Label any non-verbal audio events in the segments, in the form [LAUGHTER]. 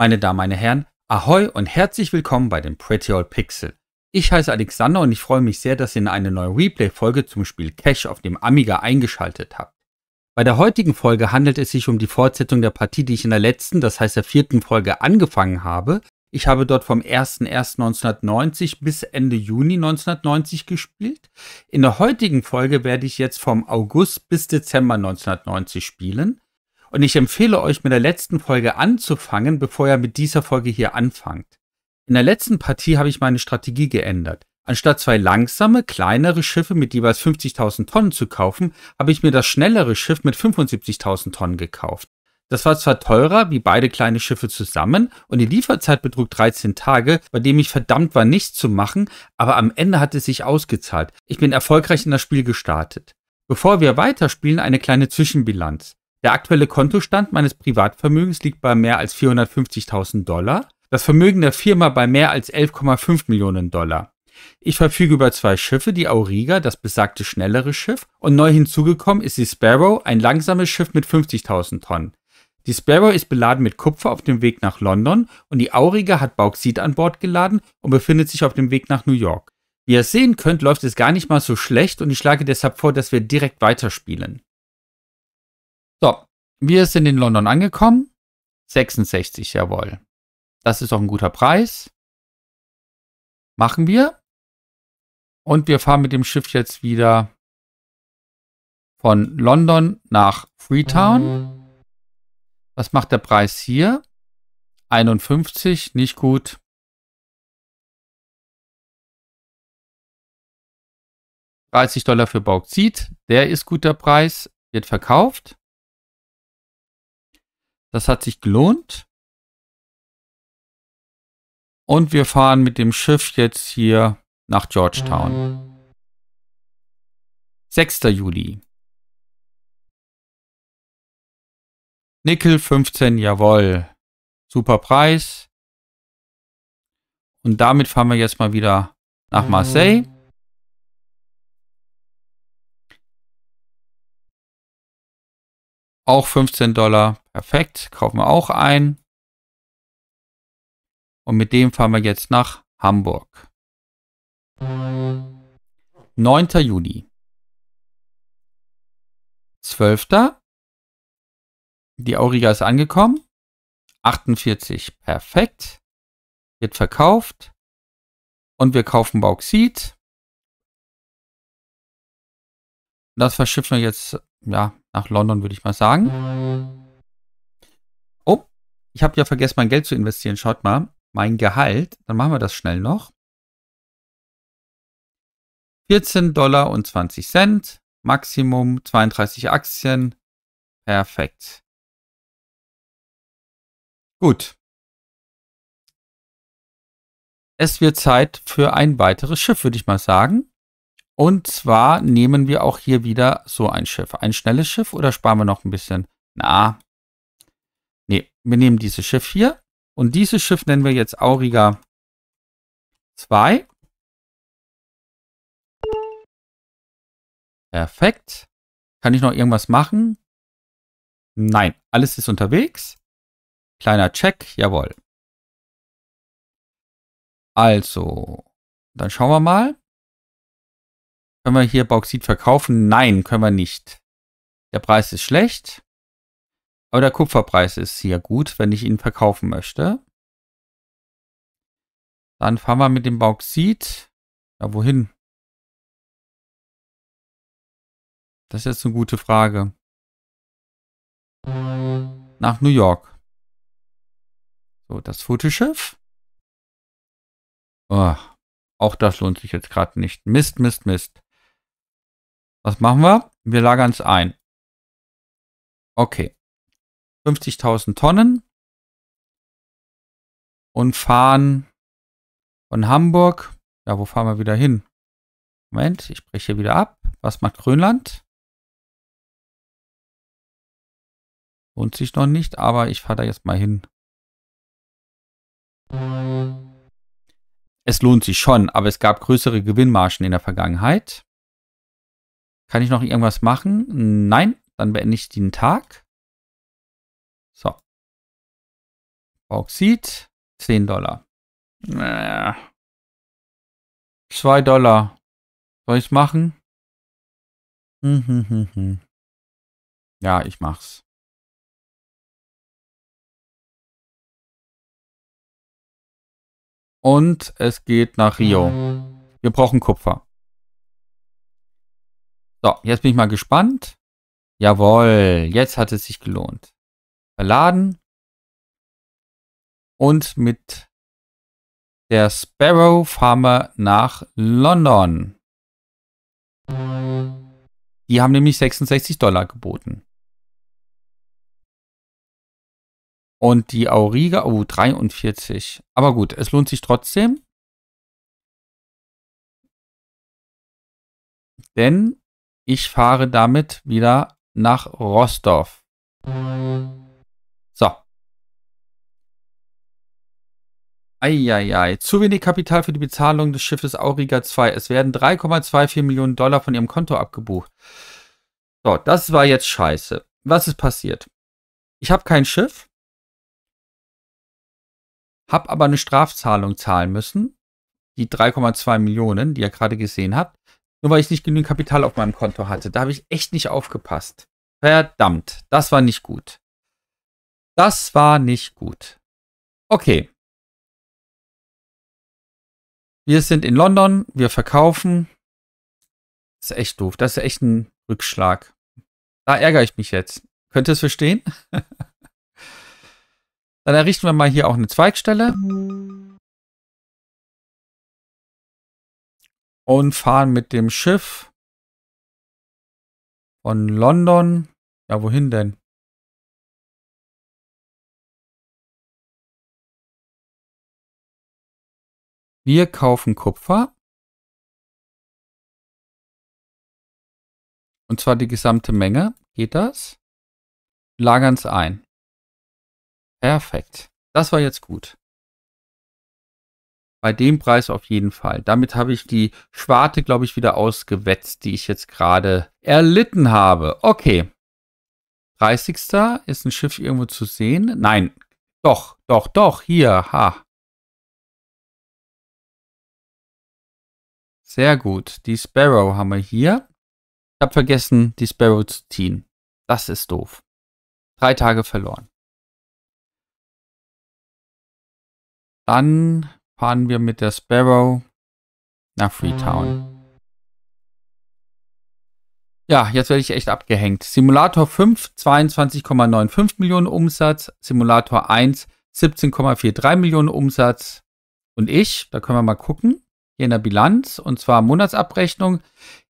Meine Damen, meine Herren, ahoi und herzlich willkommen bei den Pretty Old Pixel. Ich heiße Alexander und ich freue mich sehr, dass ihr in eine neue Replay-Folge zum Spiel Cash auf dem Amiga eingeschaltet habt. Bei der heutigen Folge handelt es sich um die Fortsetzung der Partie, die ich in der letzten, das heißt der vierten Folge angefangen habe. Ich habe dort vom 01.01.1990 bis Ende Juni 1990 gespielt. In der heutigen Folge werde ich jetzt vom August bis Dezember 1990 spielen. Und ich empfehle euch, mit der letzten Folge anzufangen, bevor ihr mit dieser Folge hier anfangt. In der letzten Partie habe ich meine Strategie geändert. Anstatt zwei langsame, kleinere Schiffe mit jeweils 50.000 Tonnen zu kaufen, habe ich mir das schnellere Schiff mit 75.000 Tonnen gekauft. Das war zwar teurer wie beide kleine Schiffe zusammen und die Lieferzeit betrug 13 Tage, bei dem ich verdammt war, nichts zu machen, aber am Ende hat es sich ausgezahlt. Ich bin erfolgreich in das Spiel gestartet. Bevor wir weiterspielen, eine kleine Zwischenbilanz. Der aktuelle Kontostand meines Privatvermögens liegt bei mehr als 450.000 Dollar, das Vermögen der Firma bei mehr als 11,5 Millionen Dollar. Ich verfüge über zwei Schiffe, die Auriga, das besagte schnellere Schiff, und neu hinzugekommen ist die Sparrow, ein langsames Schiff mit 50.000 Tonnen. Die Sparrow ist beladen mit Kupfer auf dem Weg nach London und die Auriga hat Bauxit an Bord geladen und befindet sich auf dem Weg nach New York. Wie ihr sehen könnt, läuft es gar nicht mal so schlecht und ich schlage deshalb vor, dass wir direkt weiterspielen. So, wir sind in London angekommen. 66, jawohl. Das ist auch ein guter Preis. Machen wir. Und wir fahren mit dem Schiff jetzt wieder von London nach Freetown. Was macht der Preis hier? 51, nicht gut. $30 Dollar für Bauxit, der ist guter Preis, wird verkauft. Das hat sich gelohnt. Und wir fahren mit dem Schiff jetzt hier nach Georgetown. 6. Juli. Nickel 15, jawoll. Super Preis. Und damit fahren wir jetzt mal wieder nach mhm. Marseille. Auch 15 Dollar Perfekt, kaufen wir auch ein. Und mit dem fahren wir jetzt nach Hamburg. 9. Juni. 12. Die Auriga ist angekommen. 48. Perfekt. Wird verkauft. Und wir kaufen Bauxit. Das verschiffen wir jetzt ja, nach London, würde ich mal sagen ich habe ja vergessen, mein Geld zu investieren. Schaut mal, mein Gehalt, dann machen wir das schnell noch. 14 Dollar und 20 Cent, Maximum 32 Aktien. Perfekt. Gut. Es wird Zeit für ein weiteres Schiff, würde ich mal sagen. Und zwar nehmen wir auch hier wieder so ein Schiff. Ein schnelles Schiff oder sparen wir noch ein bisschen? Na, Nee, wir nehmen dieses Schiff hier. Und dieses Schiff nennen wir jetzt Auriga 2. Perfekt. Kann ich noch irgendwas machen? Nein, alles ist unterwegs. Kleiner Check, jawohl. Also, dann schauen wir mal. Können wir hier Bauxit verkaufen? Nein, können wir nicht. Der Preis ist schlecht. Aber der Kupferpreis ist hier gut, wenn ich ihn verkaufen möchte. Dann fahren wir mit dem Bauxit. Ja, wohin? Das ist jetzt eine gute Frage. Nach New York. So, das Fotoschiff. Oh, ah, auch das lohnt sich jetzt gerade nicht. Mist, Mist, Mist. Was machen wir? Wir lagern es ein. Okay. 50.000 Tonnen und fahren von Hamburg. Ja, wo fahren wir wieder hin? Moment, ich breche wieder ab. Was macht Grönland? Lohnt sich noch nicht, aber ich fahre da jetzt mal hin. Es lohnt sich schon, aber es gab größere Gewinnmargen in der Vergangenheit. Kann ich noch irgendwas machen? Nein, dann beende ich den Tag. So. Bauxit, 10 Dollar. 2 Dollar. Soll ich's machen? Hm, hm, hm, ja, ich mach's. Und es geht nach Rio. Wir brauchen Kupfer. So, jetzt bin ich mal gespannt. Jawohl, jetzt hat es sich gelohnt verladen. Und mit der Sparrow fahren wir nach London. Die haben nämlich 66 Dollar geboten. Und die Auriga, oh, 43. Aber gut, es lohnt sich trotzdem. Denn ich fahre damit wieder nach Rostov. Eieiei. Zu wenig Kapital für die Bezahlung des Schiffes Auriga 2. Es werden 3,24 Millionen Dollar von ihrem Konto abgebucht. So, das war jetzt scheiße. Was ist passiert? Ich habe kein Schiff, habe aber eine Strafzahlung zahlen müssen. Die 3,2 Millionen, die ihr gerade gesehen habt. Nur weil ich nicht genügend Kapital auf meinem Konto hatte. Da habe ich echt nicht aufgepasst. Verdammt, das war nicht gut. Das war nicht gut. Okay, wir sind in London, wir verkaufen. Das ist echt doof. Das ist echt ein Rückschlag. Da ärgere ich mich jetzt. Könnt ihr es verstehen? [LAUGHS] Dann errichten wir mal hier auch eine Zweigstelle. Und fahren mit dem Schiff von London. Ja, wohin denn? Wir kaufen Kupfer. Und zwar die gesamte Menge. Geht das? Lagern es ein. Perfekt. Das war jetzt gut. Bei dem Preis auf jeden Fall. Damit habe ich die Schwarte, glaube ich, wieder ausgewetzt, die ich jetzt gerade erlitten habe. Okay. 30. Ist ein Schiff irgendwo zu sehen? Nein. Doch, doch, doch. Hier. Ha. Sehr gut. Die Sparrow haben wir hier. Ich habe vergessen, die Sparrow zu ziehen. Das ist doof. Drei Tage verloren. Dann fahren wir mit der Sparrow nach Freetown. Ja, jetzt werde ich echt abgehängt. Simulator 5, 22,95 Millionen Umsatz. Simulator 1, 17,43 Millionen Umsatz. Und ich, da können wir mal gucken hier in der Bilanz und zwar Monatsabrechnung.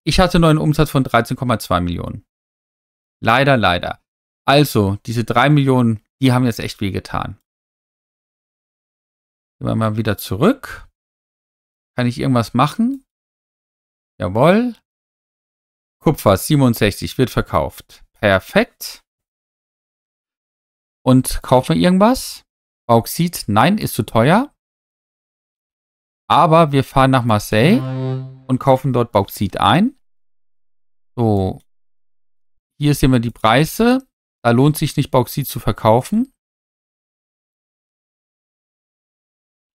Ich hatte nur einen Umsatz von 13,2 Millionen. Leider, leider. Also, diese 3 Millionen, die haben jetzt echt wehgetan. Gehen wir mal wieder zurück. Kann ich irgendwas machen? Jawohl. Kupfer 67 wird verkauft. Perfekt. Und kaufen wir irgendwas? Bauxit, nein, ist zu teuer. Aber wir fahren nach Marseille und kaufen dort Bauxit ein. So. Hier sehen wir die Preise. Da lohnt sich nicht, Bauxit zu verkaufen.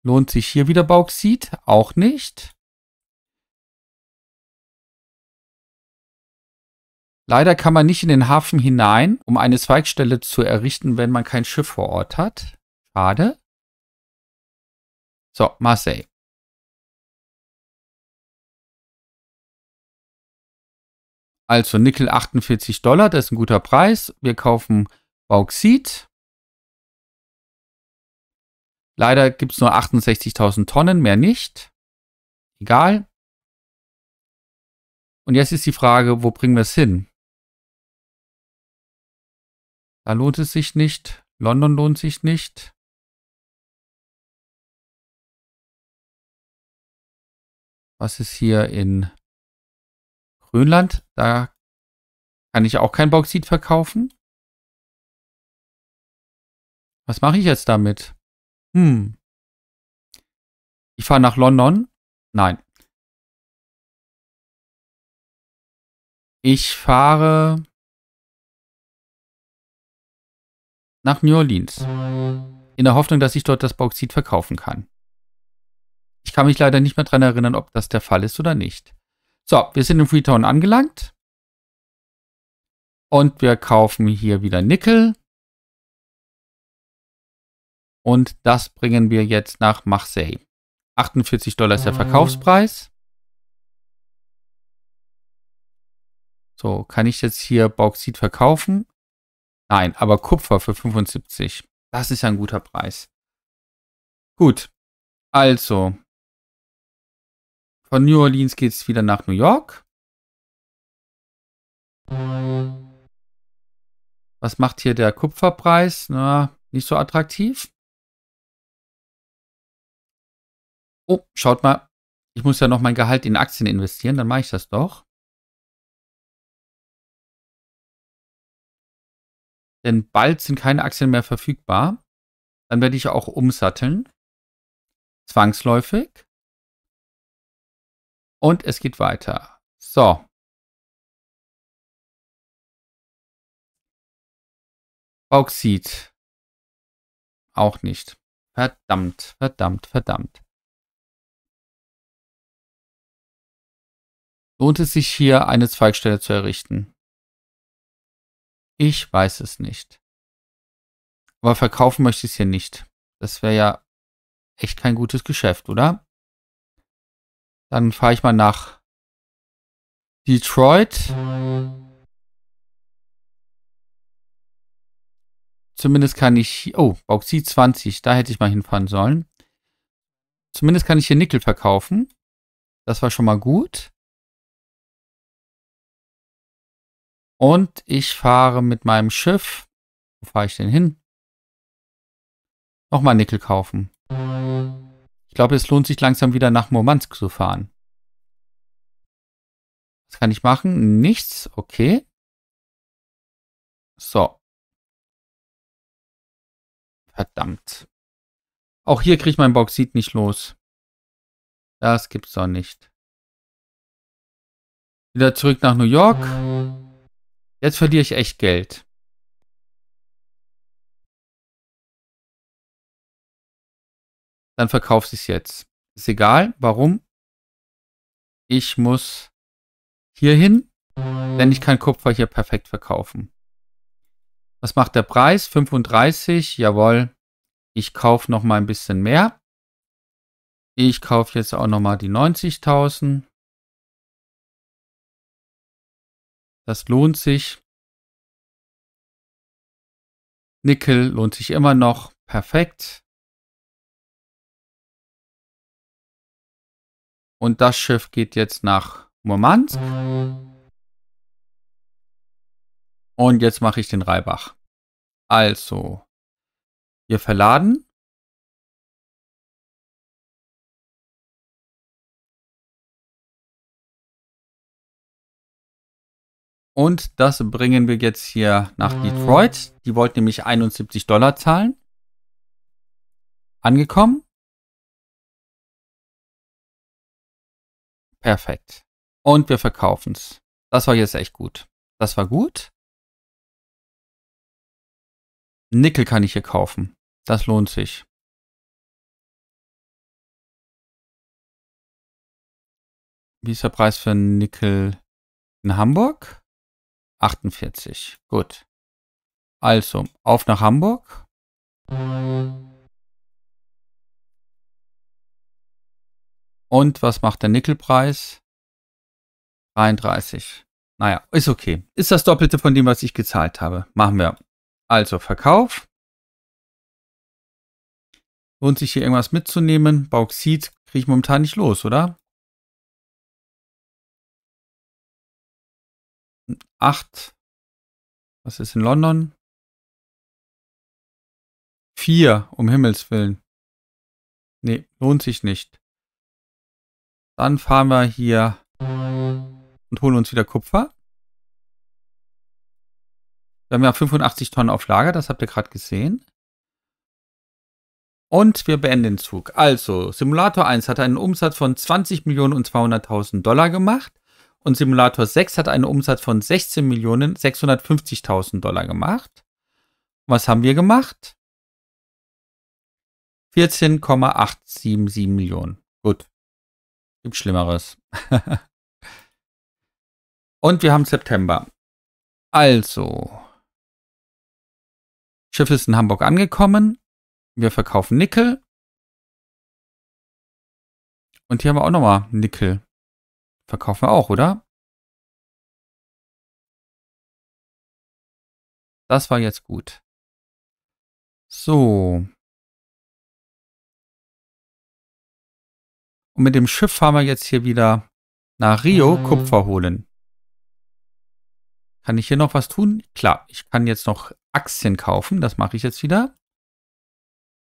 Lohnt sich hier wieder Bauxit? Auch nicht. Leider kann man nicht in den Hafen hinein, um eine Zweigstelle zu errichten, wenn man kein Schiff vor Ort hat. Schade. So, Marseille. Also Nickel 48 Dollar, das ist ein guter Preis. Wir kaufen Bauxit. Leider gibt es nur 68.000 Tonnen, mehr nicht. Egal. Und jetzt ist die Frage, wo bringen wir es hin? Da lohnt es sich nicht. London lohnt sich nicht. Was ist hier in Grönland. Da kann ich auch kein Bauxit verkaufen. Was mache ich jetzt damit? Hm. Ich fahre nach London? Nein. Ich fahre nach New Orleans. In der Hoffnung, dass ich dort das Bauxit verkaufen kann. Ich kann mich leider nicht mehr daran erinnern, ob das der Fall ist oder nicht. So, wir sind in Freetown angelangt. Und wir kaufen hier wieder Nickel. Und das bringen wir jetzt nach Marseille. 48 Dollar ist der ah. Verkaufspreis. So, kann ich jetzt hier Bauxit verkaufen? Nein, aber Kupfer für 75. Das ist ein guter Preis. Gut, also von New Orleans geht es wieder nach New York. Was macht hier der Kupferpreis? Na, nicht so attraktiv. Oh, schaut mal. Ich muss ja noch mein Gehalt in Aktien investieren, dann mache ich das doch. Denn bald sind keine Aktien mehr verfügbar. Dann werde ich auch umsatteln. Zwangsläufig. Und es geht weiter. So. Bauxit. Auch nicht. Verdammt, verdammt, verdammt. Lohnt es sich hier eine Zweigstelle zu errichten? Ich weiß es nicht. Aber verkaufen möchte ich es hier nicht. Das wäre ja echt kein gutes Geschäft, oder? Dann fahre ich mal nach Detroit. Zumindest kann ich... Oh, Bauxit 20. Da hätte ich mal hinfahren sollen. Zumindest kann ich hier Nickel verkaufen. Das war schon mal gut. Und ich fahre mit meinem Schiff. Wo fahre ich denn hin? Nochmal Nickel kaufen. Ich glaube, es lohnt sich langsam wieder nach Murmansk zu fahren. Was kann ich machen? Nichts. Okay. So. Verdammt. Auch hier kriege ich meinen Bauxit nicht los. Das gibt's doch nicht. Wieder zurück nach New York. Jetzt verliere ich echt Geld. dann verkauft es jetzt. Ist egal, warum. Ich muss hier hin, denn ich kann Kupfer hier perfekt verkaufen. Was macht der Preis? 35, jawohl. Ich kaufe noch mal ein bisschen mehr. Ich kaufe jetzt auch noch mal die 90.000. Das lohnt sich. Nickel lohnt sich immer noch. Perfekt. Und das Schiff geht jetzt nach Murmansk. Und jetzt mache ich den Reibach. Also, hier verladen. Und das bringen wir jetzt hier nach Detroit. Die wollten nämlich 71 Dollar zahlen. Angekommen. Perfekt. Und wir verkaufen es. Das war jetzt echt gut. Das war gut. Nickel kann ich hier kaufen. Das lohnt sich. Wie ist der Preis für Nickel in Hamburg? 48. Gut. Also, auf nach Hamburg. Und was macht der Nickelpreis? 33. Naja, ist okay. Ist das Doppelte von dem, was ich gezahlt habe. Machen wir. Also Verkauf. Lohnt sich hier irgendwas mitzunehmen? Bauxit kriege ich momentan nicht los, oder? 8. Was ist in London? 4, um Himmels Willen. Nee, lohnt sich nicht. Dann fahren wir hier und holen uns wieder Kupfer. Wir haben ja 85 Tonnen auf Lager, das habt ihr gerade gesehen. Und wir beenden den Zug. Also, Simulator 1 hat einen Umsatz von 20 Millionen und 200.000 Dollar gemacht und Simulator 6 hat einen Umsatz von 16 Millionen 650.000 Dollar gemacht. Was haben wir gemacht? 14,877 Millionen. Gut. Gibt Schlimmeres. [LAUGHS] Und wir haben September. Also. Schiff ist in Hamburg angekommen. Wir verkaufen Nickel. Und hier haben wir auch nochmal Nickel. Verkaufen wir auch, oder? Das war jetzt gut. So. Und mit dem Schiff fahren wir jetzt hier wieder nach Rio mhm. Kupfer holen. Kann ich hier noch was tun? Klar, ich kann jetzt noch Aktien kaufen. Das mache ich jetzt wieder.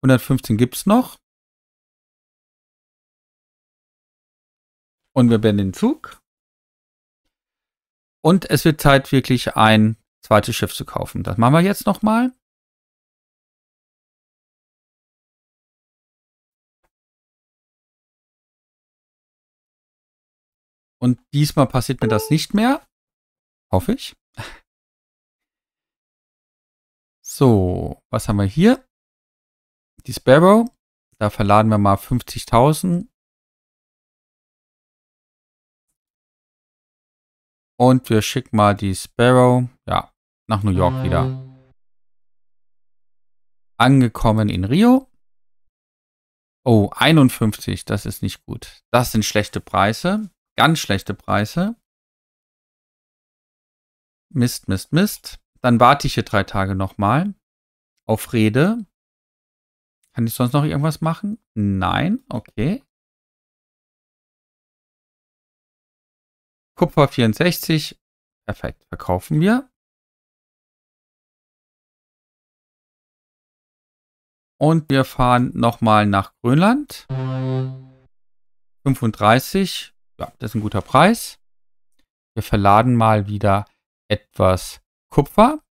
115 gibt es noch. Und wir werden den Zug. Und es wird Zeit, wirklich ein zweites Schiff zu kaufen. Das machen wir jetzt nochmal. Und diesmal passiert mir das nicht mehr. Hoffe ich. So, was haben wir hier? Die Sparrow. Da verladen wir mal 50.000. Und wir schicken mal die Sparrow, ja, nach New York wieder. Angekommen in Rio. Oh, 51, das ist nicht gut. Das sind schlechte Preise. Ganz schlechte Preise. Mist, Mist, Mist. Dann warte ich hier drei Tage nochmal. Auf Rede. Kann ich sonst noch irgendwas machen? Nein, okay. Kupfer 64. Perfekt, verkaufen wir. Und wir fahren nochmal nach Grönland. 35. Ja, das ist ein guter Preis. Wir verladen mal wieder etwas Kupfer.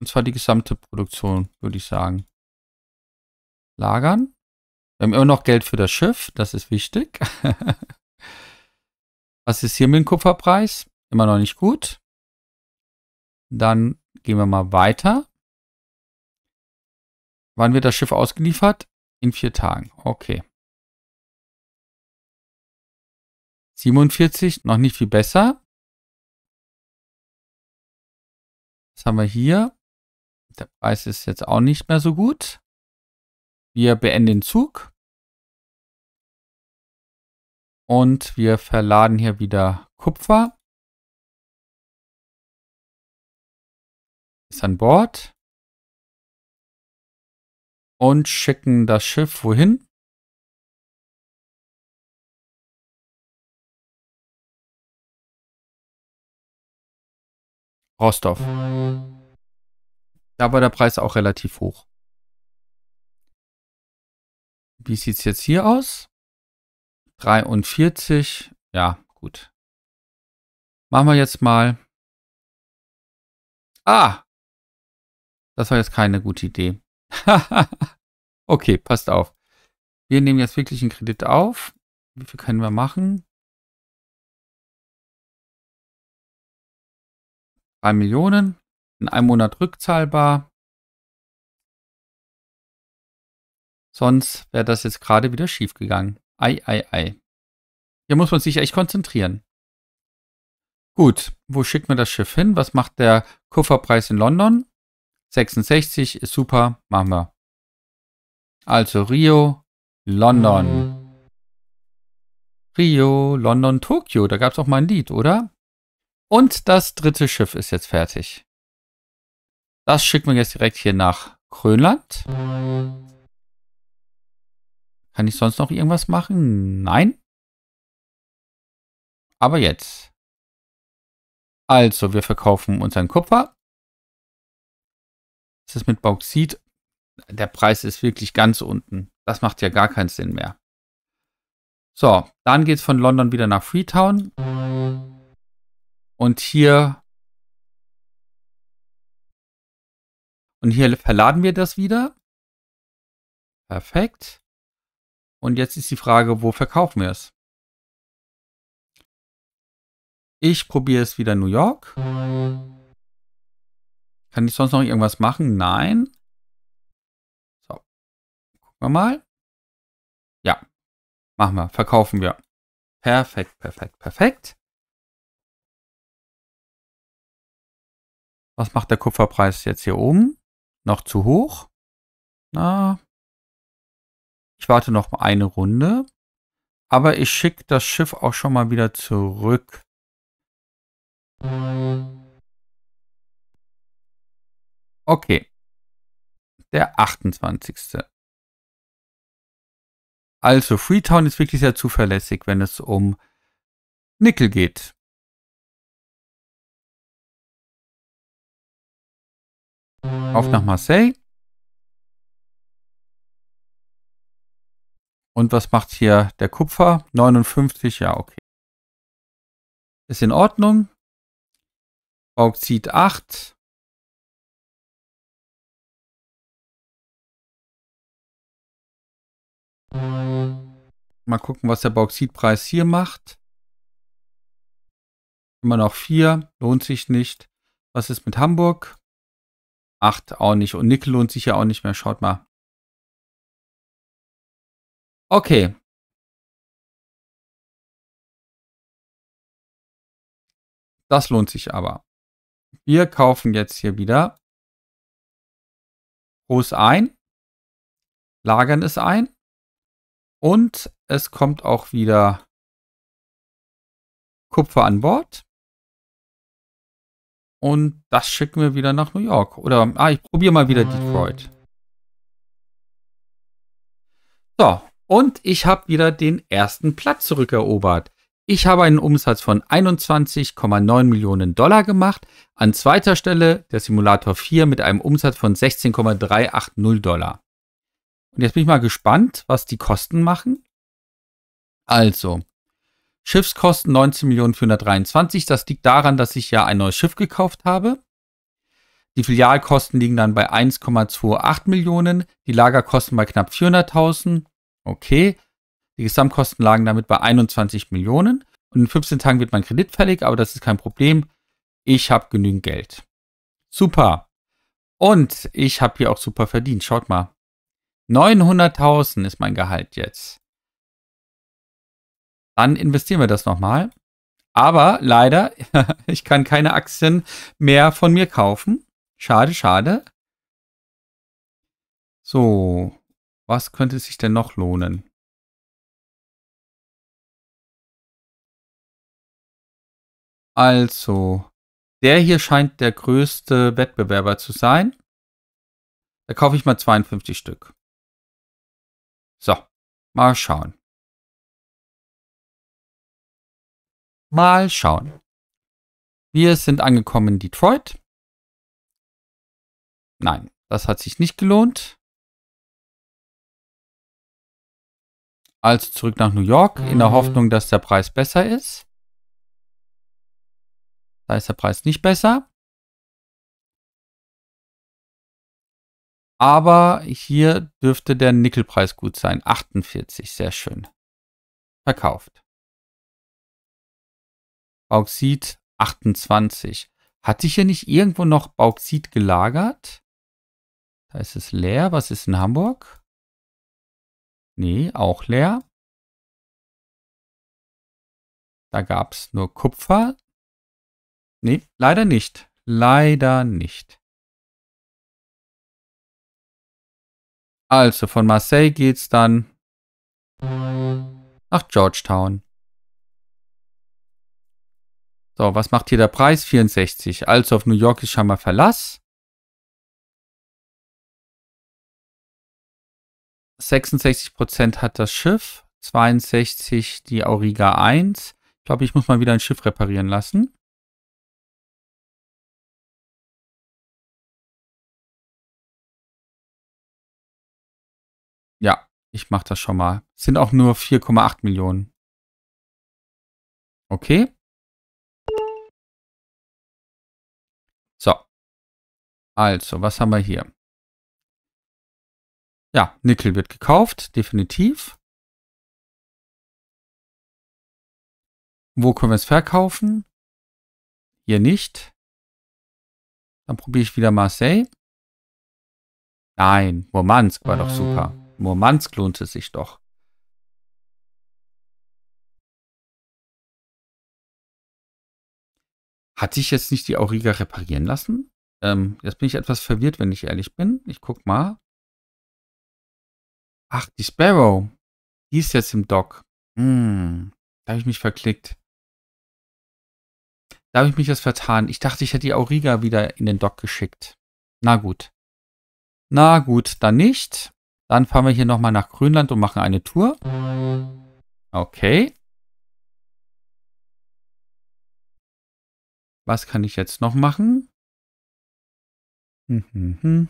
Und zwar die gesamte Produktion, würde ich sagen. Lagern. Wir haben immer noch Geld für das Schiff, das ist wichtig. [LAUGHS] Was ist hier mit dem Kupferpreis? Immer noch nicht gut. Dann gehen wir mal weiter. Wann wird das Schiff ausgeliefert? In vier Tagen. Okay. 47, noch nicht viel besser. Was haben wir hier? Der Preis ist jetzt auch nicht mehr so gut. Wir beenden den Zug. Und wir verladen hier wieder Kupfer. Ist an Bord und schicken das Schiff wohin? Rostov. Da war der Preis auch relativ hoch. Wie sieht es jetzt hier aus? 43. Ja, gut. Machen wir jetzt mal. Ah! Das war jetzt keine gute Idee. [LAUGHS] okay, passt auf. Wir nehmen jetzt wirklich einen Kredit auf. Wie viel können wir machen? 3 Millionen. In einem Monat rückzahlbar. Sonst wäre das jetzt gerade wieder schief gegangen. Ei, ei, ei. Hier muss man sich echt konzentrieren. Gut, wo schickt man das Schiff hin? Was macht der Kufferpreis in London? 66 ist super, machen wir. Also Rio, London. Rio, London, Tokio, da gab es auch mal ein Lied, oder? Und das dritte Schiff ist jetzt fertig. Das schicken wir jetzt direkt hier nach Grönland. Kann ich sonst noch irgendwas machen? Nein. Aber jetzt. Also, wir verkaufen unseren Kupfer. Was ist mit Bauxit? Der Preis ist wirklich ganz unten. Das macht ja gar keinen Sinn mehr. So, dann geht es von London wieder nach Freetown. Und hier... Und hier verladen wir das wieder. Perfekt. Und jetzt ist die Frage, wo verkaufen wir es? Ich probiere es wieder New York. Kann ich sonst noch irgendwas machen? Nein. So. Gucken wir mal. Ja. Machen wir. Verkaufen wir. Perfekt, perfekt, perfekt. Was macht der Kupferpreis jetzt hier oben? Noch zu hoch? Na. Ich warte noch eine Runde. Aber ich schicke das Schiff auch schon mal wieder zurück. Okay. Der 28. Also Freetown ist wirklich sehr zuverlässig, wenn es um Nickel geht. Auf nach Marseille. Und was macht hier der Kupfer? 59, ja, okay. Ist in Ordnung. Bauxit 8. Mal gucken, was der Bauxitpreis hier macht. Immer noch 4, lohnt sich nicht. Was ist mit Hamburg? 8 auch nicht. Und Nickel lohnt sich ja auch nicht mehr. Schaut mal. Okay. Das lohnt sich aber. Wir kaufen jetzt hier wieder groß ein, lagern es ein und es kommt auch wieder Kupfer an Bord. Und das schicken wir wieder nach New York. Oder, ah, ich probiere mal wieder Detroit. So, und ich habe wieder den ersten Platz zurückerobert. Ich habe einen Umsatz von 21,9 Millionen Dollar gemacht. An zweiter Stelle der Simulator 4 mit einem Umsatz von 16,380 Dollar. Und jetzt bin ich mal gespannt, was die Kosten machen. Also, Schiffskosten 19.423. Das liegt daran, dass ich ja ein neues Schiff gekauft habe. Die Filialkosten liegen dann bei 1,28 Millionen, die Lagerkosten bei knapp 400.000. Okay, die Gesamtkosten lagen damit bei 21 Millionen. Und in 15 Tagen wird mein Kredit fällig, aber das ist kein Problem. Ich habe genügend Geld. Super. Und ich habe hier auch super verdient. Schaut mal. 900.000 ist mein Gehalt jetzt. Dann investieren wir das nochmal. Aber leider, [LAUGHS] ich kann keine Aktien mehr von mir kaufen. Schade, schade. So, was könnte sich denn noch lohnen? Also, der hier scheint der größte Wettbewerber zu sein. Da kaufe ich mal 52 Stück. So, mal schauen. Mal schauen. Wir sind angekommen in Detroit. Nein, das hat sich nicht gelohnt. Also zurück nach New York in der mhm. Hoffnung, dass der Preis besser ist. Da ist der Preis nicht besser. Aber hier dürfte der Nickelpreis gut sein. 48, sehr schön. Verkauft. Bauxit 28. Hat sich hier nicht irgendwo noch Bauxit gelagert? Da ist es leer. Was ist in Hamburg? Nee, auch leer. Da gab es nur Kupfer. Nee, leider nicht. Leider nicht. Also von Marseille geht's dann nach Georgetown. So, was macht hier der Preis? 64. Also auf New York ist schon mal Verlass. 66% hat das Schiff, 62 die Auriga 1. Ich glaube, ich muss mal wieder ein Schiff reparieren lassen. Ja, ich mache das schon mal. Es sind auch nur 4,8 Millionen. Okay. So. Also, was haben wir hier? Ja, Nickel wird gekauft, definitiv. Wo können wir es verkaufen? Hier nicht. Dann probiere ich wieder Marseille. Nein, Murmansk war doch super. Ähm, Murmansk lohnt es sich doch. Hatte ich jetzt nicht die Auriga reparieren lassen? Ähm, jetzt bin ich etwas verwirrt, wenn ich ehrlich bin. Ich guck mal. Ach, die Sparrow. Die ist jetzt im Dock. Hm, da habe ich mich verklickt. Da habe ich mich jetzt vertan. Ich dachte, ich hätte die Auriga wieder in den Dock geschickt. Na gut. Na gut, dann nicht. Dann fahren wir hier nochmal nach Grönland und machen eine Tour. Okay. Was kann ich jetzt noch machen? Hm, hm, hm.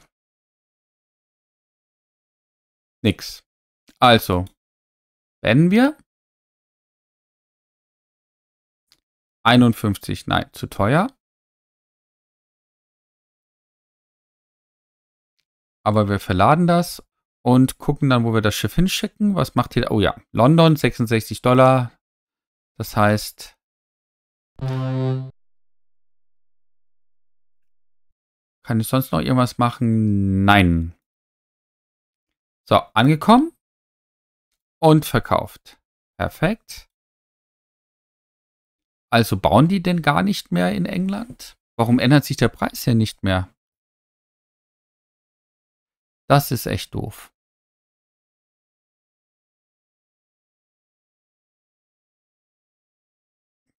Nix. Also, beenden wir. 51, nein, zu teuer. Aber wir verladen das und gucken dann, wo wir das Schiff hinschicken. Was macht hier? Oh ja, London, 66 Dollar. Das heißt... Kann ich sonst noch irgendwas machen? Nein. So, angekommen und verkauft. Perfekt. Also bauen die denn gar nicht mehr in England? Warum ändert sich der Preis hier nicht mehr? Das ist echt doof.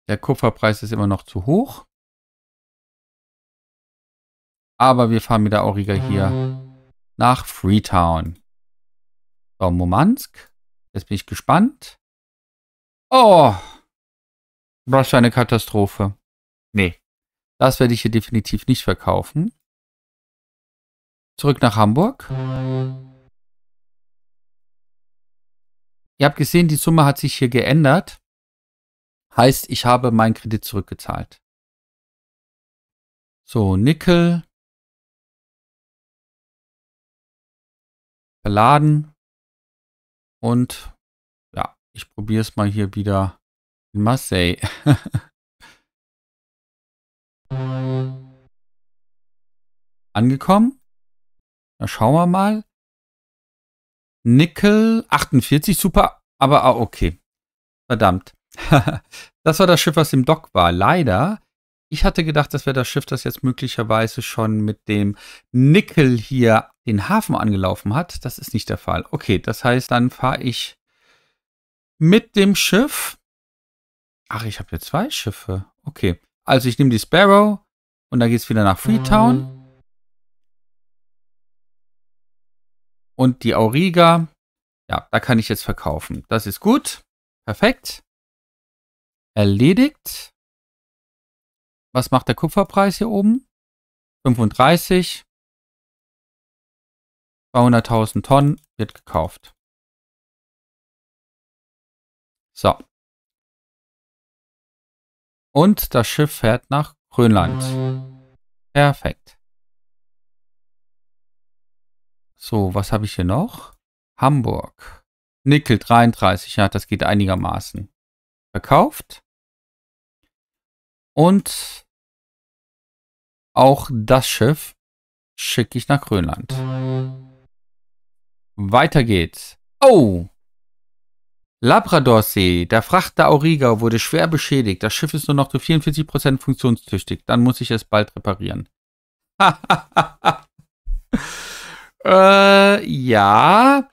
Der Kupferpreis ist immer noch zu hoch. Aber wir fahren mit der Auriga hier nach Freetown. So, Murmansk. Jetzt bin ich gespannt. Oh! Was für eine Katastrophe. Nee. Das werde ich hier definitiv nicht verkaufen. Zurück nach Hamburg. Ihr habt gesehen, die Summe hat sich hier geändert heißt, ich habe meinen Kredit zurückgezahlt. So, Nickel. Verladen. Und ja, ich probiere es mal hier wieder in Marseille. [LAUGHS] Angekommen. Na, schauen wir mal. Nickel 48, super, aber ah, okay. Verdammt. [LAUGHS] das war das Schiff, was im Dock war. Leider. Ich hatte gedacht, das wäre das Schiff, das jetzt möglicherweise schon mit dem Nickel hier den Hafen angelaufen hat. Das ist nicht der Fall. Okay, das heißt, dann fahre ich mit dem Schiff. Ach, ich habe hier zwei Schiffe. Okay. Also ich nehme die Sparrow und dann geht es wieder nach Freetown. Mhm. Und die Auriga. Ja, da kann ich jetzt verkaufen. Das ist gut. Perfekt erledigt. Was macht der Kupferpreis hier oben? 35. 200.000 Tonnen wird gekauft. So. Und das Schiff fährt nach Grönland. Perfekt. So, was habe ich hier noch? Hamburg. Nickel 33, ja, das geht einigermaßen. Verkauft. Und auch das Schiff schicke ich nach Grönland. Weiter geht's. Oh! Labrador See. Der Frachter Auriga wurde schwer beschädigt. Das Schiff ist nur noch zu 44% funktionstüchtig. Dann muss ich es bald reparieren. [LAUGHS] äh, ja.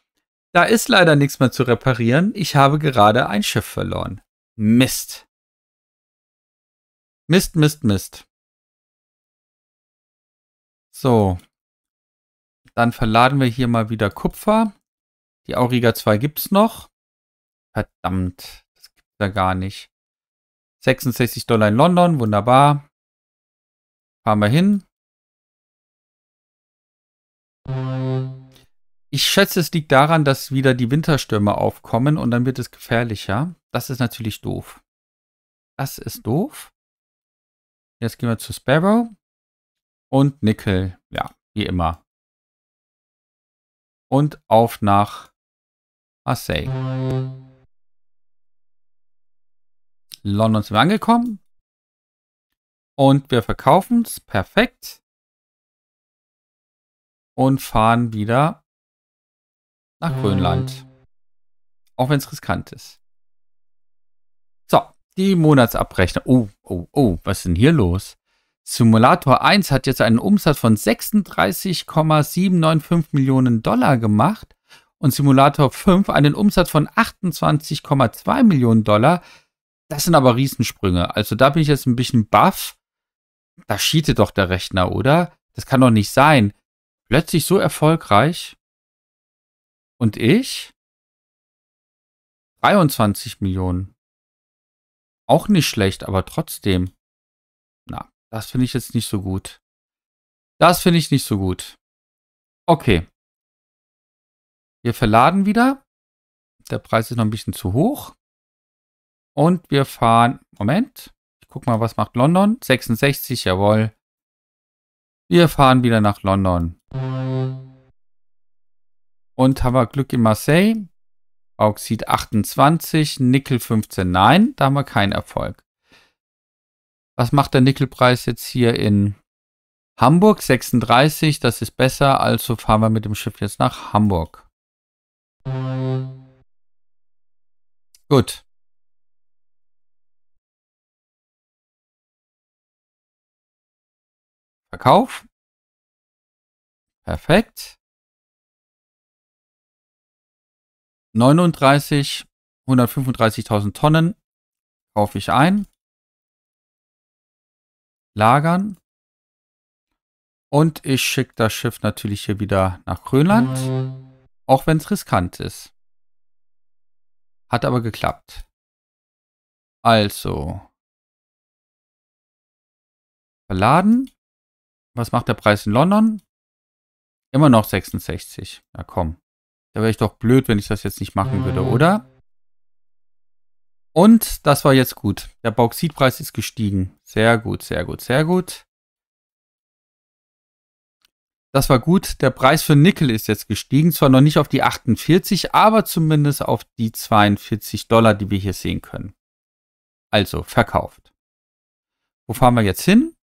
Da ist leider nichts mehr zu reparieren. Ich habe gerade ein Schiff verloren. Mist. Mist, Mist, Mist. So. Dann verladen wir hier mal wieder Kupfer. Die Auriga 2 gibt es noch. Verdammt, das gibt es da gar nicht. 66 Dollar in London, wunderbar. Fahren wir hin. Ich schätze, es liegt daran, dass wieder die Winterstürme aufkommen und dann wird es gefährlicher. Das ist natürlich doof. Das ist doof. Jetzt gehen wir zu Sparrow und Nickel. Ja, wie immer. Und auf nach Marseille. London sind wir angekommen. Und wir verkaufen es. Perfekt. Und fahren wieder nach Grönland. Auch wenn es riskant ist. So, die Monatsabrechnung. Oh, Oh, oh, was ist denn hier los? Simulator 1 hat jetzt einen Umsatz von 36,795 Millionen Dollar gemacht und Simulator 5 einen Umsatz von 28,2 Millionen Dollar. Das sind aber Riesensprünge. Also da bin ich jetzt ein bisschen baff. Da schietet doch der Rechner, oder? Das kann doch nicht sein. Plötzlich so erfolgreich. Und ich? 23 Millionen. Auch nicht schlecht, aber trotzdem. Na, das finde ich jetzt nicht so gut. Das finde ich nicht so gut. Okay. Wir verladen wieder. Der Preis ist noch ein bisschen zu hoch. Und wir fahren, Moment, ich guck mal, was macht London? 66, jawohl. Wir fahren wieder nach London. Und haben wir Glück in Marseille. Oxid 28, Nickel 15, nein, da haben wir keinen Erfolg. Was macht der Nickelpreis jetzt hier in Hamburg? 36, das ist besser, also fahren wir mit dem Schiff jetzt nach Hamburg. Gut. Verkauf. Perfekt. 39, 135.000 Tonnen kaufe ich ein, lagern und ich schicke das Schiff natürlich hier wieder nach Grönland, auch wenn es riskant ist. Hat aber geklappt. Also, verladen. Was macht der Preis in London? Immer noch 66. Na komm. Da wäre ich doch blöd, wenn ich das jetzt nicht machen würde, mhm. oder? Und das war jetzt gut. Der Bauxitpreis ist gestiegen. Sehr gut, sehr gut, sehr gut. Das war gut. Der Preis für Nickel ist jetzt gestiegen. Zwar noch nicht auf die 48, aber zumindest auf die 42 Dollar, die wir hier sehen können. Also verkauft. Wo fahren wir jetzt hin?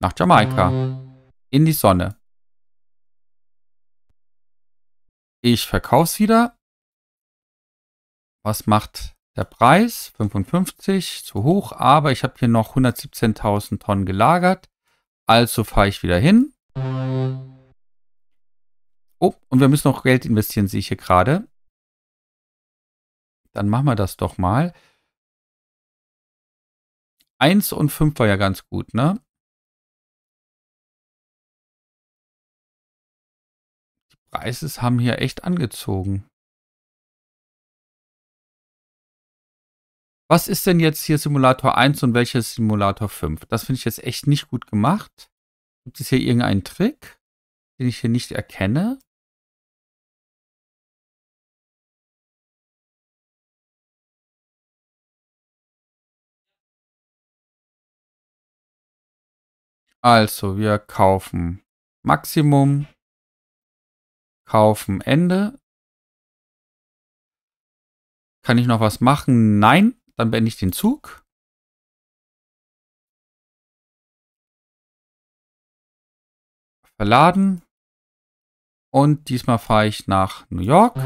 Nach Jamaika in die Sonne. Ich verkaufe es wieder. Was macht der Preis? 55, zu hoch, aber ich habe hier noch 117.000 Tonnen gelagert. Also fahre ich wieder hin. Oh, und wir müssen noch Geld investieren, sehe ich hier gerade. Dann machen wir das doch mal. 1 und 5 war ja ganz gut, ne? Preises haben hier echt angezogen. Was ist denn jetzt hier Simulator 1 und welches Simulator 5? Das finde ich jetzt echt nicht gut gemacht. Gibt es hier irgendeinen Trick, den ich hier nicht erkenne? Also, wir kaufen Maximum Kaufen, Ende. Kann ich noch was machen? Nein, dann beende ich den Zug. Verladen. Und diesmal fahre ich nach New York.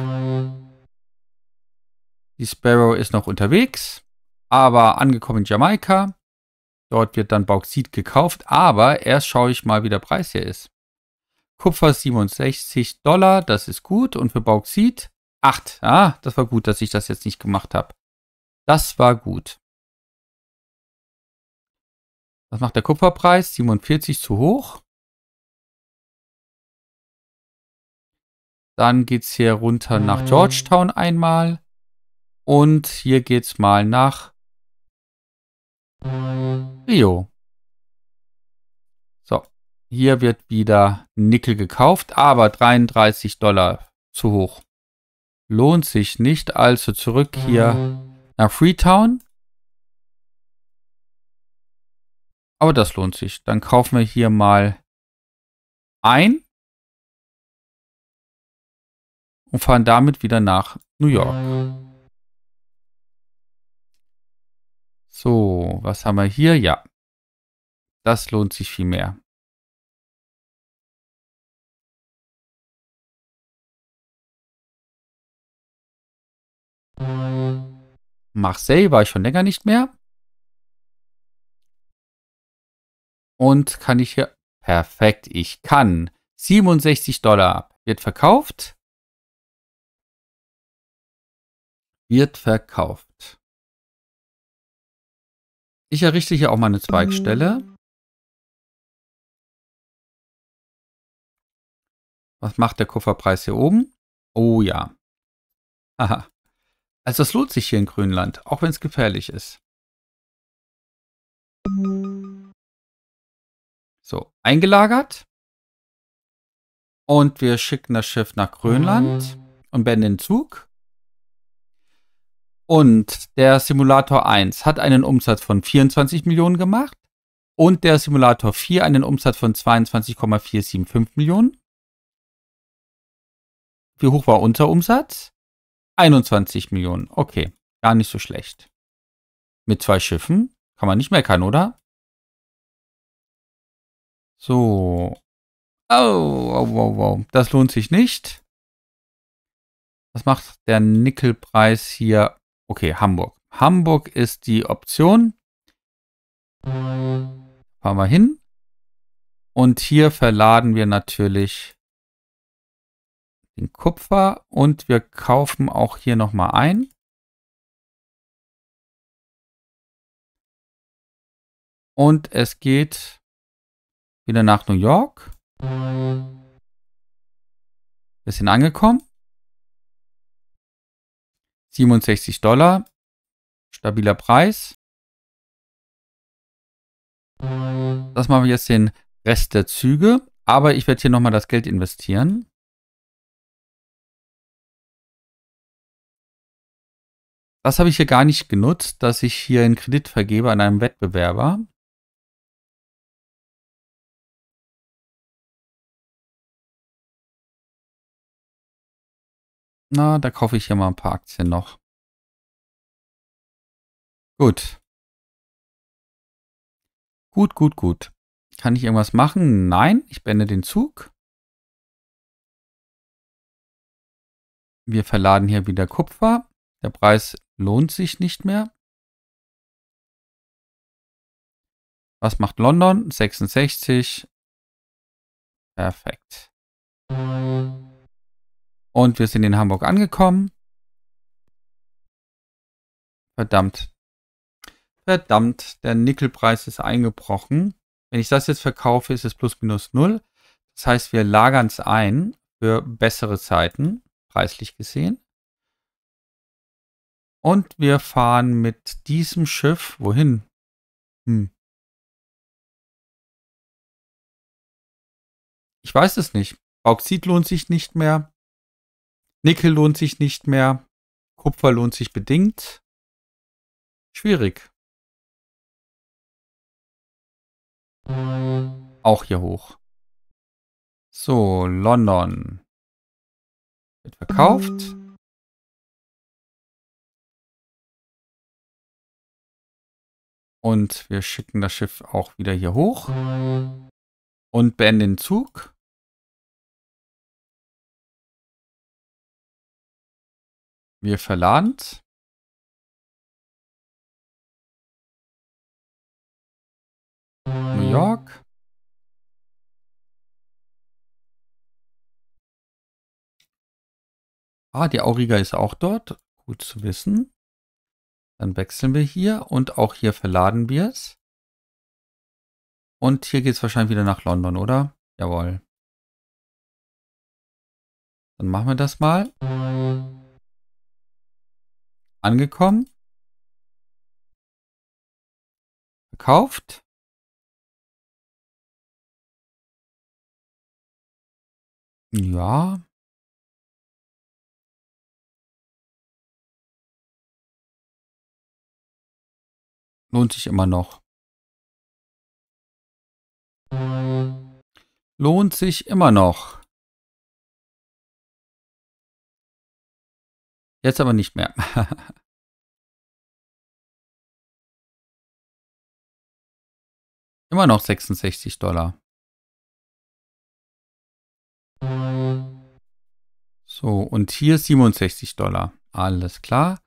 Die Sparrow ist noch unterwegs, aber angekommen in Jamaika. Dort wird dann Bauxit gekauft, aber erst schaue ich mal, wie der Preis hier ist. Kupfer 67 Dollar, das ist gut. Und für Bauxit 8. Ah, das war gut, dass ich das jetzt nicht gemacht habe. Das war gut. Was macht der Kupferpreis? 47 zu hoch. Dann geht es hier runter nach mhm. Georgetown einmal. Und hier geht es mal nach Rio. Hier wird wieder Nickel gekauft, aber 33 Dollar zu hoch. Lohnt sich nicht, also zurück hier nach Freetown. Aber das lohnt sich. Dann kaufen wir hier mal ein und fahren damit wieder nach New York. So, was haben wir hier? Ja, das lohnt sich viel mehr. Marseille war ich schon länger nicht mehr. Und kann ich hier... Perfekt, ich kann. 67 Dollar wird verkauft. Wird verkauft. Ich errichte hier auch mal eine Zweigstelle. Was macht der Kofferpreis hier oben? Oh ja. Aha. Also es lohnt sich hier in Grönland, auch wenn es gefährlich ist. So, eingelagert. Und wir schicken das Schiff nach Grönland ah. und werden den Zug. Und der Simulator 1 hat einen Umsatz von 24 Millionen gemacht und der Simulator 4 einen Umsatz von 22,475 Millionen. Wie hoch war unser Umsatz? 21 Millionen. Okay, gar nicht so schlecht. Mit zwei Schiffen kann man nicht meckern, oder? So. Oh, wow, wow, wow. Das lohnt sich nicht. Was macht der Nickelpreis hier? Okay, Hamburg. Hamburg ist die Option. Fahren wir hin. Und hier verladen wir natürlich den Kupfer und wir kaufen auch hier nochmal ein. Und es geht wieder nach New York. Bisschen angekommen. 67 Dollar. Stabiler Preis. Das machen wir jetzt den Rest der Züge. Aber ich werde hier nochmal das Geld investieren. Das habe ich hier gar nicht genutzt, dass ich hier einen Kredit vergebe an einem Wettbewerber. Na, da kaufe ich hier mal ein paar Aktien noch. Gut. Gut, gut, gut. Kann ich irgendwas machen? Nein, ich beende den Zug. Wir verladen hier wieder Kupfer. Der Preis lohnt sich nicht mehr. Was macht London? 66. Perfekt. Und wir sind in Hamburg angekommen. Verdammt. Verdammt, der Nickelpreis ist eingebrochen. Wenn ich das jetzt verkaufe, ist es plus minus null. Das heißt, wir lagern es ein für bessere Zeiten, preislich gesehen. Und wir fahren mit diesem Schiff wohin? Hm. Ich weiß es nicht. Bauxit lohnt sich nicht mehr. Nickel lohnt sich nicht mehr. Kupfer lohnt sich bedingt. Schwierig. Auch hier hoch. So, London. Wird verkauft. Und wir schicken das Schiff auch wieder hier hoch. Und beenden den Zug. Wir verladen. New York. Ah, die Auriga ist auch dort. Gut zu wissen. Dann wechseln wir hier und auch hier verladen wir es. Und hier geht es wahrscheinlich wieder nach London, oder? Jawohl. Dann machen wir das mal. Angekommen. Verkauft. Ja, Lohnt sich immer noch. Lohnt sich immer noch. Jetzt aber nicht mehr. [LAUGHS] immer noch 66 Dollar. So, und hier 67 Dollar. Alles klar.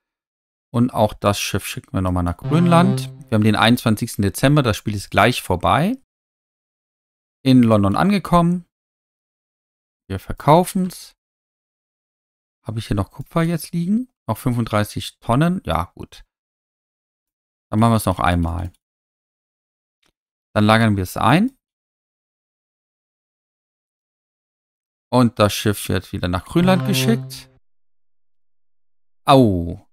Und auch das Schiff schicken wir nochmal nach Grönland. Wir haben den 21. Dezember, das Spiel ist gleich vorbei. In London angekommen. Wir verkaufen es. Habe ich hier noch Kupfer jetzt liegen? Noch 35 Tonnen? Ja, gut. Dann machen wir es noch einmal. Dann lagern wir es ein. Und das Schiff wird wieder nach Grönland äh. geschickt. Au.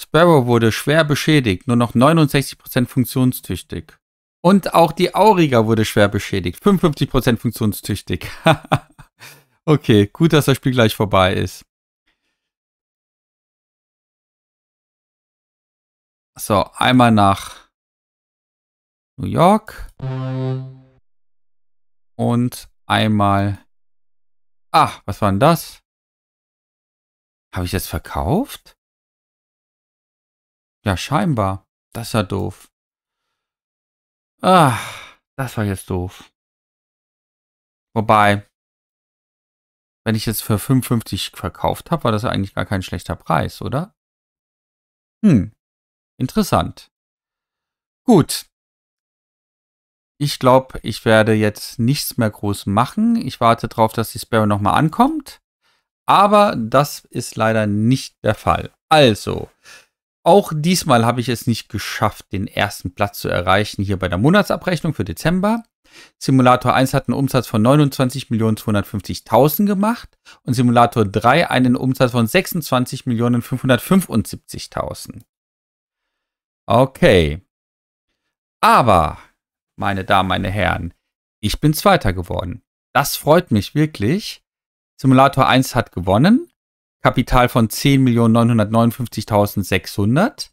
Sparrow wurde schwer beschädigt, nur noch 69% funktionstüchtig. Und auch die Auriga wurde schwer beschädigt, 55% funktionstüchtig. [LAUGHS] okay, gut, dass das Spiel gleich vorbei ist. So, einmal nach New York. Und einmal... Ah, was war denn das? Habe ich das verkauft? Ja, scheinbar. Das ist ja doof. Ah, das war jetzt doof. Wobei, wenn ich jetzt für 55 verkauft habe, war das ja eigentlich gar kein schlechter Preis, oder? Hm, interessant. Gut. Ich glaube, ich werde jetzt nichts mehr groß machen. Ich warte darauf, dass die Sparrow nochmal ankommt. Aber das ist leider nicht der Fall. Also, auch diesmal habe ich es nicht geschafft, den ersten Platz zu erreichen hier bei der Monatsabrechnung für Dezember. Simulator 1 hat einen Umsatz von 29.250.000 gemacht und Simulator 3 einen Umsatz von 26.575.000. Okay. Aber, meine Damen, meine Herren, ich bin Zweiter geworden. Das freut mich wirklich. Simulator 1 hat gewonnen Kapital von 10.959.600.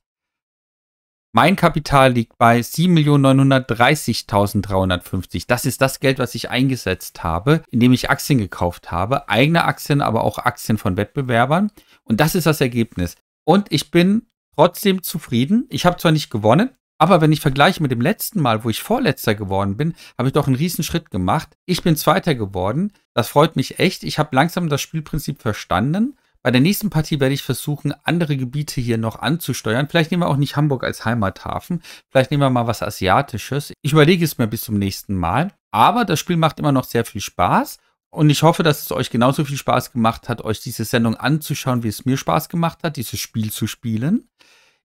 Mein Kapital liegt bei 7.930.350. Das ist das Geld, was ich eingesetzt habe, indem ich Aktien gekauft habe. Eigene Aktien, aber auch Aktien von Wettbewerbern. Und das ist das Ergebnis. Und ich bin trotzdem zufrieden. Ich habe zwar nicht gewonnen, aber wenn ich vergleiche mit dem letzten Mal, wo ich Vorletzter geworden bin, habe ich doch einen riesen Schritt gemacht. Ich bin Zweiter geworden. Das freut mich echt. Ich habe langsam das Spielprinzip verstanden. Bei der nächsten Partie werde ich versuchen, andere Gebiete hier noch anzusteuern. Vielleicht nehmen wir auch nicht Hamburg als Heimathafen. Vielleicht nehmen wir mal was Asiatisches. Ich überlege es mir bis zum nächsten Mal. Aber das Spiel macht immer noch sehr viel Spaß. Und ich hoffe, dass es euch genauso viel Spaß gemacht hat, euch diese Sendung anzuschauen, wie es mir Spaß gemacht hat, dieses Spiel zu spielen.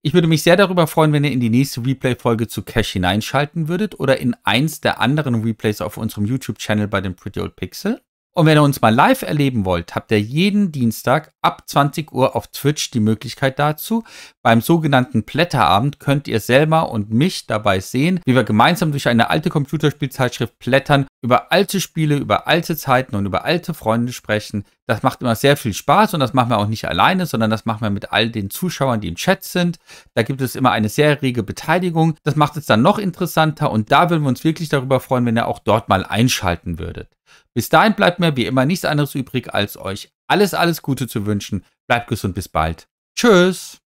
Ich würde mich sehr darüber freuen, wenn ihr in die nächste Replay-Folge zu Cash hineinschalten würdet oder in eins der anderen Replays auf unserem YouTube-Channel bei dem Pretty Old Pixel. Und wenn ihr uns mal live erleben wollt, habt ihr jeden Dienstag ab 20 Uhr auf Twitch die Möglichkeit dazu. Beim sogenannten Plätterabend könnt ihr Selma und mich dabei sehen, wie wir gemeinsam durch eine alte Computerspielzeitschrift plättern, über alte Spiele, über alte Zeiten und über alte Freunde sprechen. Das macht immer sehr viel Spaß und das machen wir auch nicht alleine, sondern das machen wir mit all den Zuschauern, die im Chat sind. Da gibt es immer eine sehr rege Beteiligung. Das macht es dann noch interessanter und da würden wir uns wirklich darüber freuen, wenn ihr auch dort mal einschalten würdet. Bis dahin bleibt mir wie immer nichts anderes übrig, als euch alles, alles Gute zu wünschen. Bleibt gesund, bis bald. Tschüss.